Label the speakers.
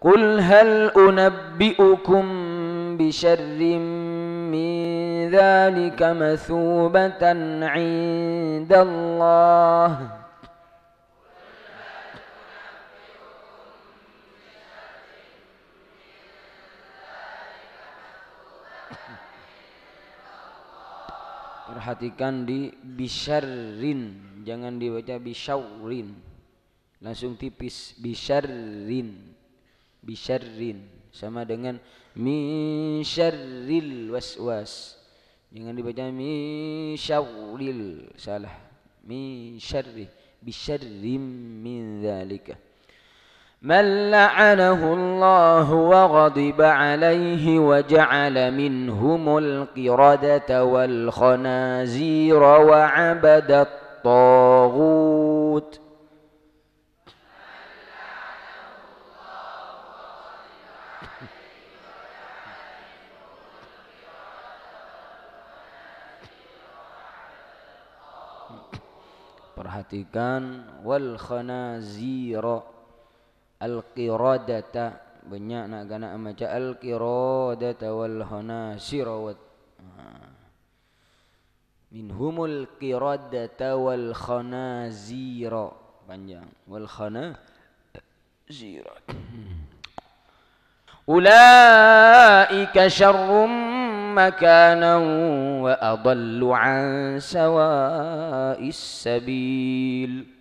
Speaker 1: قل هل أنبئكم بشر من ذلك مثوبة عند الله Perhatikan di bisharin, Jangan dibaca bisyaurin Langsung tipis bisharin. bisharrin sama dengan min syarril waswas jangan dibaca min syarril salah min syarri bisharrim min dzalika من لعنه الله وغضب عليه وجعل منهم القردة والخنازير وعبد الطاغوت Perhatikan wal khanazira al qiradata banyak nak gana baca al qiradata wal khanasira wat minhumul qiradata wal khanazira panjang wal khanazira أولئك شر مكانا وأضل عن سواء السبيل